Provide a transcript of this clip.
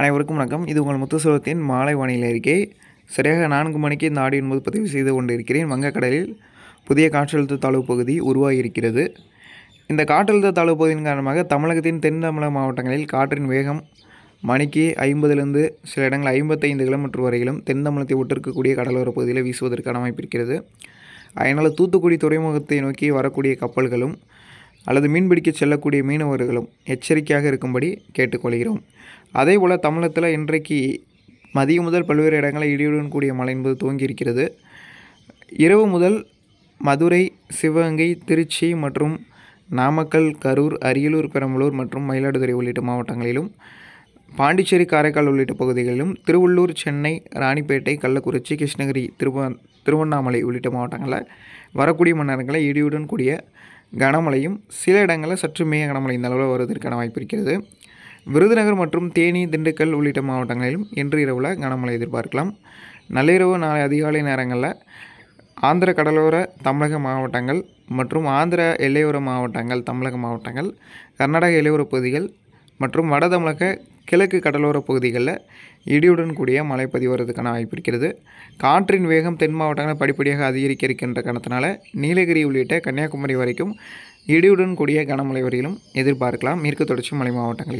அனைவருக்கும் வணக்கம் இது உங்கள் முத்துசுரத்தின் மாலை வானிலை அறிக்கை சரியாக நான்கு மணிக்கு இந்த ஆடியோ என்பது பதிவு செய்து கொண்டிருக்கிறேன் வங்கக்கடலில் புதிய காற்றழுத்த தாழ்வு பகுதி உருவாகியிருக்கிறது இந்த காற்றழுத்த தாழ்வு பகுதியின் காரணமாக தமிழகத்தின் தென் தமிழக மாவட்டங்களில் காற்றின் வேகம் மணிக்கு ஐம்பதுலேருந்து சில இடங்கள் ஐம்பத்தைந்து கிலோமீட்டர் வரையிலும் தென் தமிழகத்தை ஒட்டிருக்கக்கூடிய கடலோர பகுதியில் வீசுவதற்கான வாய்ப்பு இருக்கிறது அதனால் தூத்துக்குடி துறைமுகத்தை நோக்கி வரக்கூடிய கப்பல்களும் அல்லது மீன்பிடிக்க செல்லக்கூடிய மீனவர்களும் எச்சரிக்கையாக இருக்கும்படி கேட்டுக்கொள்கிறோம் அதே போல் தமிழகத்தில் இன்றைக்கு மதியம் முதல் பல்வேறு இடங்களில் இடியுடன் கூடிய மழை என்பது துவங்கியிருக்கிறது இரவு முதல் மதுரை சிவகங்கை திருச்சி மற்றும் நாமக்கல் கரூர் அரியலூர் பெரம்பலூர் மற்றும் மயிலாடுதுறை உள்ளிட்ட மாவட்டங்களிலும் பாண்டிச்சேரி காரைக்கால் உள்ளிட்ட பகுதிகளிலும் திருவள்ளூர் சென்னை ராணிப்பேட்டை கள்ளக்குறிச்சி கிருஷ்ணகிரி திருவ திருவண்ணாமலை உள்ளிட்ட மாவட்டங்களில் வரக்கூடிய மன்னர்களில் இடியுடன் கூடிய கனமழையும் சில இடங்களில் சற்று மிக கனமழை இந்த அளவில் வருவதற்கான வாய்ப்பு இருக்கிறது விருதுநகர் மற்றும் தேனி திண்டுக்கல் உள்ளிட்ட மாவட்டங்களிலும் இன்று இரவில் கனமழை எதிர்பார்க்கலாம் நள்ளிரவு நாளை அதிகாலை நேரங்களில் ஆந்திர கடலோர தமிழக மாவட்டங்கள் மற்றும் ஆந்திர எல்லையோர மாவட்டங்கள் தமிழக மாவட்டங்கள் கர்நாடக எல்லையோர பகுதிகள் மற்றும் வட தமிழக கிழக்கு கடலோர பகுதிகளில் இடியுடன் கூடிய மழை பதிவறதுக்கான வாய்ப்பு இருக்கிறது காற்றின் வேகம் தென் மாவட்டங்களில் படிப்படியாக அதிகரிக்க இருக்கின்ற கணத்தினால நீலகிரி உள்ளிட்ட கன்னியாகுமரி வரைக்கும் இடியுடன் கூடிய கனமழை வரையிலும் எதிர்பார்க்கலாம் மேற்கு தொடர்ச்சி மலை மாவட்டங்களில்